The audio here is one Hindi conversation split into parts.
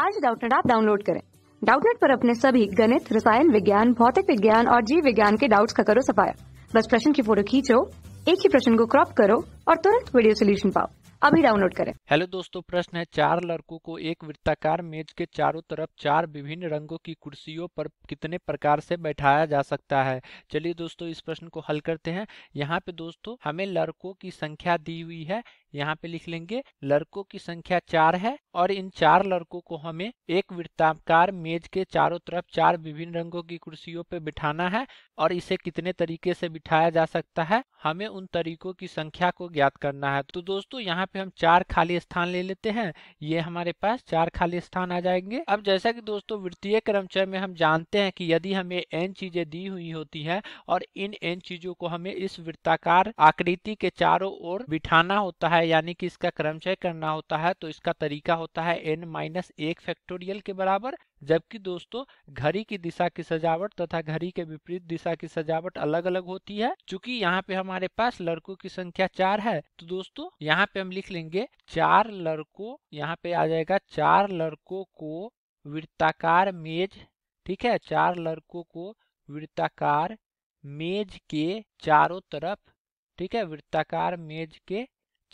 आज डाउटनेट आप डाउनलोड करें डाउटनेट पर अपने सभी गणित रसायन विज्ञान भौतिक विज्ञान और जीव विज्ञान के डाउट्स का करो सफाया बस प्रश्न की फोटो खींचो एक ही प्रश्न को क्रॉप करो और तुरंत वीडियो सोल्यूशन पाओ अभी डाउनलोड करें हेलो दोस्तों प्रश्न है चार लड़कों को एक वृत्ताकार मेज के चारों तरफ चार विभिन्न रंगों की कुर्सियों पर कितने प्रकार से बैठाया जा सकता है चलिए दोस्तों इस प्रश्न को हल करते हैं यहाँ पे दोस्तों हमें लड़कों की संख्या दी हुई है यहाँ पे लिख लेंगे लड़कों की संख्या चार है और इन चार लड़कों को हमें एक वृत्ताकार मेज के चारों तरफ चार विभिन्न रंगों की कुर्सियों पे बिठाना है और इसे कितने तरीके से बिठाया जा सकता है हमें उन तरीकों की संख्या को ज्ञात करना है तो दोस्तों यहाँ पे हम चार खाली स्थान ले लेते हैं ये हमारे पास चार खाली स्थान आ जाएंगे अब जैसा की दोस्तों वृत्तीय क्रमचय में हम जानते हैं की यदि हमें एन चीजें दी हुई होती है और इन एन चीजों को हमें इस वृत्ताकार आकृति के चारों ओर बिठाना होता है है यानी कि इसका क्रमचय करना होता है तो इसका तरीका होता है एन माइनस एक फैक्टोरियल के बराबर जबकि दोस्तों घड़ी की दिशा की सजावट तथा घड़ी के विपरीत दिशा की सजावट अलग अलग होती है चूंकि यहाँ पे हमारे पास लड़कों की संख्या चार है तो दोस्तों यहाँ पे हम लिख लेंगे चार लड़को यहाँ पे आ जाएगा चार लड़कों को वृत्ताकार मेज ठीक है चार लड़कों को वृत्ताकार मेज के चारों तरफ ठीक है वृत्ताकार मेज के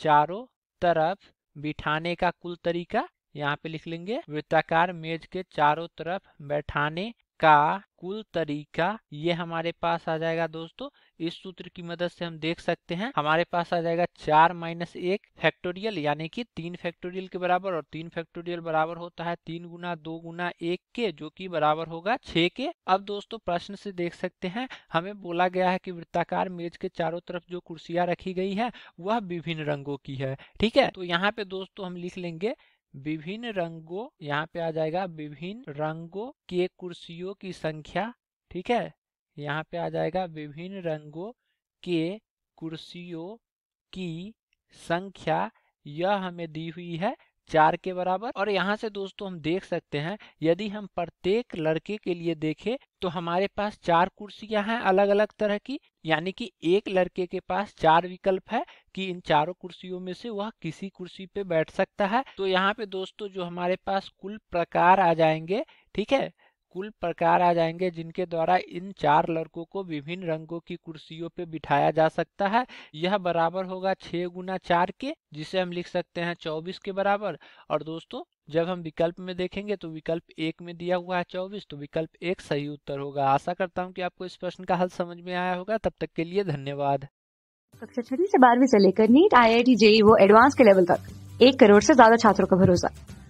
चारों तरफ बिठाने का कुल तरीका यहाँ पे लिख लेंगे वृत्ताकार मेज के चारों तरफ बैठाने का कुल तरीका ये हमारे पास आ जाएगा दोस्तों इस सूत्र की मदद से हम देख सकते हैं हमारे पास आ जाएगा चार माइनस एक फैक्टोरियल यानी कि तीन फैक्टोरियल के बराबर और तीन फैक्टोरियल बराबर होता है तीन गुना दो गुना एक के जो कि बराबर होगा छ के अब दोस्तों प्रश्न से देख सकते हैं हमें बोला गया है कि वृत्ताकार मेज के चारों तरफ जो कुर्सियां रखी गई है वह विभिन्न रंगों की है ठीक है तो यहाँ पे दोस्तों हम लिख लेंगे विभिन्न रंगों यहाँ पे आ जाएगा विभिन्न रंगों के कुर्सियों की संख्या ठीक है यहाँ पे आ जाएगा विभिन्न रंगों के कुर्सियों की संख्या यह हमें दी हुई है चार के बराबर और यहाँ से दोस्तों हम देख सकते हैं यदि हम प्रत्येक लड़के के लिए देखें तो हमारे पास चार कुर्सियां हैं अलग अलग तरह की यानी कि एक लड़के के पास चार विकल्प है कि इन चारों कुर्सियों में से वह किसी कुर्सी पे बैठ सकता है तो यहाँ पे दोस्तों जो हमारे पास कुल प्रकार आ जाएंगे ठीक है कुल प्रकार आ जाएंगे जिनके द्वारा इन चार लड़कों को विभिन्न रंगों की कुर्सियों पे बिठाया जा सकता है यह बराबर होगा छः गुना चार के जिसे हम लिख सकते हैं चौबीस के बराबर और दोस्तों जब हम विकल्प में देखेंगे तो विकल्प एक में दिया हुआ है चौबीस तो विकल्प एक सही उत्तर होगा आशा करता हूँ कि आपको इस प्रश्न का हल समझ में आया होगा तब तक के लिए धन्यवाद कक्षा छठी से बारहवीं से लेकर NEET I I T JEE वो एडवांस के लेवल तक एक करोड़ से ज्यादा छात्रों का भरोसा